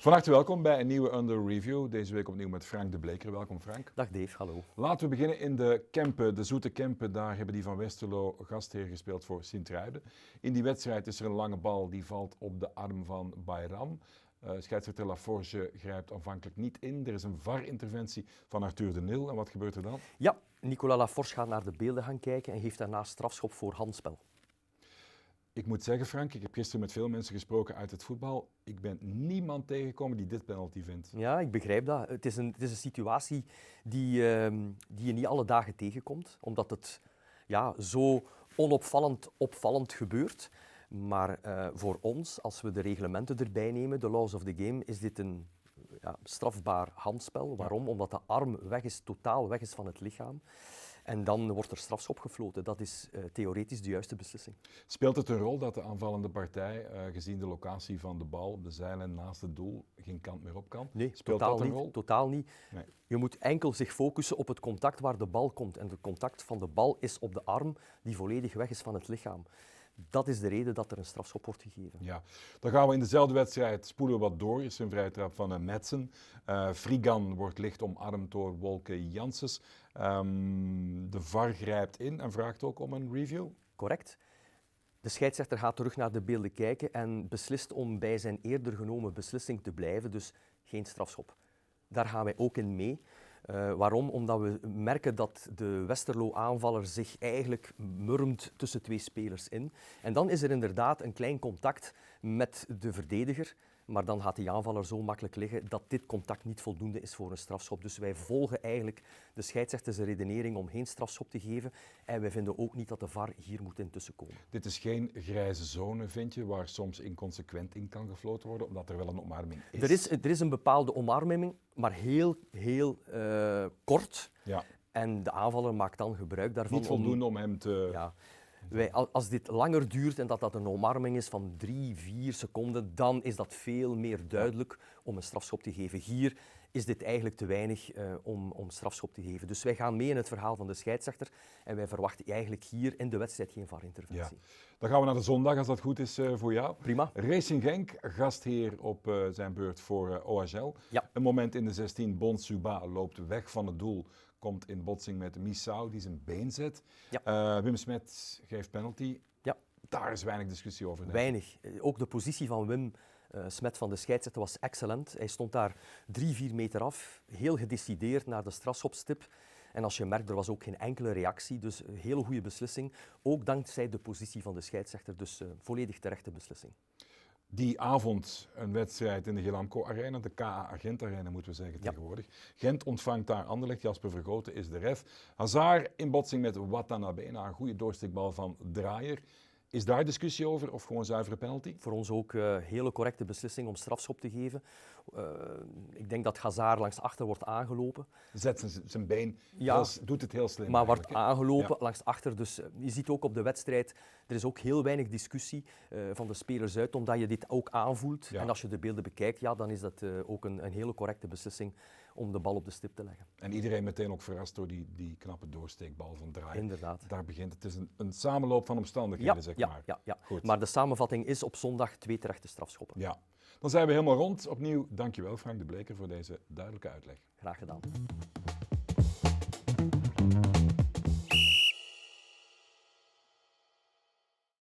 Van harte welkom bij een nieuwe Under Review. Deze week opnieuw met Frank de Bleker. Welkom Frank. Dag Dave, hallo. Laten we beginnen in de Kempen, de Zoete Kempen. Daar hebben die van Westerlo gastheer gespeeld voor Sint-Truiden. In die wedstrijd is er een lange bal, die valt op de arm van Bayram. Uh, scheidsrechter Laforge grijpt aanvankelijk niet in. Er is een VAR-interventie van Arthur de Nil. En wat gebeurt er dan? Ja, Nicolas Laforge gaat naar de beelden gaan kijken en geeft daarna strafschop voor handspel ik moet zeggen, Frank, ik heb gisteren met veel mensen gesproken uit het voetbal. Ik ben niemand tegengekomen die dit penalty vindt. Ja, ik begrijp dat. Het is een, het is een situatie die, ehm, die je niet alle dagen tegenkomt, omdat het ja, zo onopvallend opvallend gebeurt. Maar eh, voor ons, als we de reglementen erbij nemen, de laws of the game, is dit een ja, strafbaar handspel. Waarom? Omdat de arm weg is, totaal weg is van het lichaam. En dan wordt er strafschop gefloten. Dat is eh, theoretisch de juiste beslissing. Speelt het een rol dat de aanvallende partij, eh, gezien de locatie van de bal op de zeilen naast het doel, geen kant meer op kan? Nee, Speelt totaal dat een niet. Rol? Totaal niet. Nee. Je moet enkel zich focussen op het contact waar de bal komt. En het contact van de bal is op de arm die volledig weg is van het lichaam dat is de reden dat er een strafschop wordt gegeven. Ja, dan gaan we in dezelfde wedstrijd spoelen we wat door. Is een vrije trap van uh, eh, Metsen. Uh, eh, Frigan wordt licht omarmd door Wolke Janssens. Ehm, de VAR grijpt in en vraagt ook om een review. Correct. De scheidsrechter gaat terug naar de beelden kijken en beslist om bij zijn eerder genomen beslissing te blijven, dus geen strafschop. Daar gaan wij ook in mee. Eh, waarom? Omdat we merken dat de Westerlo-aanvaller zich eigenlijk murmt tussen twee spelers in. En dan is er inderdaad een klein contact met de verdediger. Maar dan gaat die aanvaller zo makkelijk liggen dat dit contact niet voldoende is voor een strafschop. Dus wij volgen eigenlijk de scheidsrechters redenering om geen strafschop te geven. En wij vinden ook niet dat de VAR hier moet intussen komen. Dit is geen grijze zone, vind je, waar soms inconsequent in kan gefloten worden, omdat er wel een omarming is? Er is, er is een bepaalde omarming, maar heel, heel eh, kort. Ja. En de aanvaller maakt dan gebruik daarvan. Niet voldoende om, om hem te. Ja wij, als dit langer duurt en dat dat een omarming is van drie, vier seconden, dan is dat veel meer duidelijk om een strafschop te geven. Hier is dit eigenlijk te weinig eh, om, om strafschop te geven. Dus wij gaan mee in het verhaal van de scheidsrechter en wij verwachten eigenlijk hier in de wedstrijd geen VAR-interventie. Dan gaan we naar de zondag, als dat goed is eh, voor jou. Prima. Racing Genk, gastheer op eh, zijn beurt voor OHL. Ja. Een moment in de 16, Suba loopt weg van het doel komt in botsing met Missau, die zijn been zet. Wim Smet geeft penalty. Ja. Daar is weinig discussie over. Weinig. Ook de positie van Wim eh, smet van de scheidsrechter was excellent. Hij stond daar drie, vier meter af, heel gedecideerd naar de strafschopstip. En als je merkt, er was ook geen enkele reactie. Dus een hele goede beslissing. Ook dankzij de positie van de scheidsrechter. Dus uh, volledig terechte beslissing. Die avond een wedstrijd in de Gelamco Arena, de KA Gent Arena moeten we zeggen tegenwoordig. Gent ontvangt daar Anderlecht, Jasper Vergoten is de ref. Hazard in botsing met Watanabe na een goede doorstikbal van Draaier. Is daar discussie over of gewoon zuivere penalty? Voor ons ook een eh, hele correcte beslissing om strafschop te geven. Eh, ik denk dat Gazaar langs achter wordt aangelopen. Zet zijn, zijn been, ja, doet het heel slim. Maar wordt aangelopen langs achter. Dus eh, je ziet ook op de wedstrijd, er is ook heel weinig discussie van de spelers uit, omdat je dit ook aanvoelt. En als je de beelden bekijkt, ja, dan is dat ook een, een hele correcte beslissing om de bal op de stip te leggen. En iedereen meteen ook verrast door die, die knappe doorsteekbal van Draaien. Inderdaad. Daar begint het. is een, een samenloop van omstandigheden, zeg ja, maar. Ja, ja. Goed. maar de samenvatting is op zondag twee terechte strafschoppen. Ja. Dan zijn we helemaal rond. Opnieuw, dankjewel Frank de Bleker voor deze duidelijke uitleg. Graag gedaan.